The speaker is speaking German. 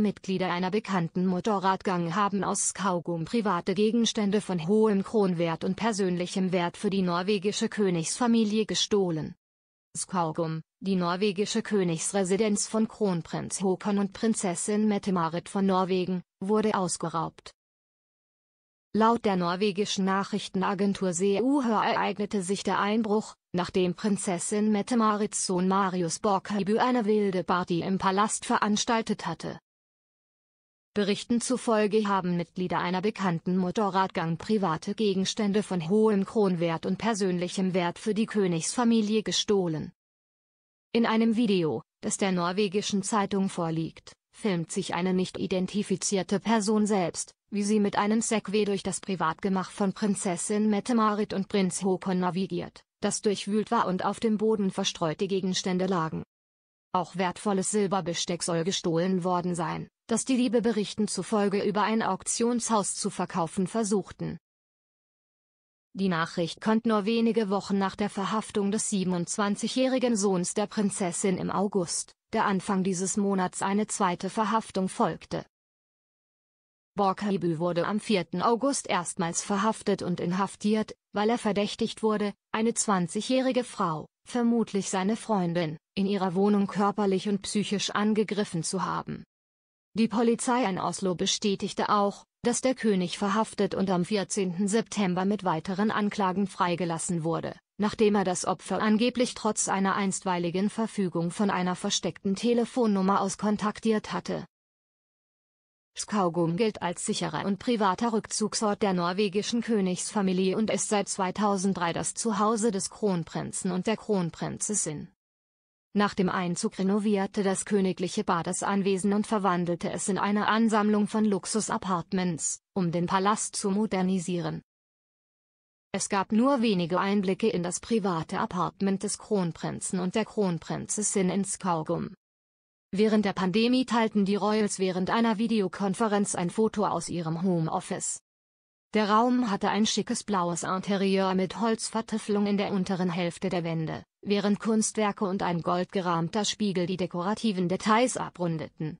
Mitglieder einer bekannten Motorradgang haben aus Kaugum private Gegenstände von hohem Kronwert und persönlichem Wert für die norwegische Königsfamilie gestohlen. Skaugum, die norwegische Königsresidenz von Kronprinz Håkon und Prinzessin Mette Marit von Norwegen, wurde ausgeraubt. Laut der norwegischen Nachrichtenagentur CEUHÖR ereignete sich der Einbruch, nachdem Prinzessin Mette Marits Sohn Marius Borghebü eine wilde Party im Palast veranstaltet hatte Berichten zufolge haben Mitglieder einer bekannten Motorradgang private Gegenstände von hohem Kronwert und persönlichem Wert für die Königsfamilie gestohlen. In einem Video, das der norwegischen Zeitung vorliegt, filmt sich eine nicht identifizierte Person selbst, wie sie mit einem Segway durch das Privatgemach von Prinzessin Mette-Marit und Prinz Håkon navigiert, das durchwühlt war und auf dem Boden verstreute Gegenstände lagen. Auch wertvolles Silberbesteck soll gestohlen worden sein dass die Liebe Berichten zufolge über ein Auktionshaus zu verkaufen versuchten. Die Nachricht kommt nur wenige Wochen nach der Verhaftung des 27-jährigen Sohns der Prinzessin im August, der Anfang dieses Monats eine zweite Verhaftung folgte. Borkhaibü wurde am 4. August erstmals verhaftet und inhaftiert, weil er verdächtigt wurde, eine 20-jährige Frau, vermutlich seine Freundin, in ihrer Wohnung körperlich und psychisch angegriffen zu haben die Polizei in Oslo bestätigte auch, dass der König verhaftet und am 14. September mit weiteren Anklagen freigelassen wurde, nachdem er das Opfer angeblich trotz einer einstweiligen Verfügung von einer versteckten Telefonnummer aus kontaktiert hatte. Skaugum gilt als sicherer und privater Rückzugsort der norwegischen Königsfamilie und ist seit 2003 das Zuhause des Kronprinzen und der Kronprinzessin. Nach dem Einzug renovierte das königliche Bad das Anwesen und verwandelte es in eine Ansammlung von Luxus-Apartments, um den Palast zu modernisieren. Es gab nur wenige Einblicke in das private Apartment des Kronprinzen und der Kronprinzessin in Skaugum. Während der Pandemie teilten die Royals während einer Videokonferenz ein Foto aus ihrem Homeoffice. Der Raum hatte ein schickes blaues Interieur mit Holzvertäfelung in der unteren Hälfte der Wände, während Kunstwerke und ein goldgerahmter Spiegel die dekorativen Details abrundeten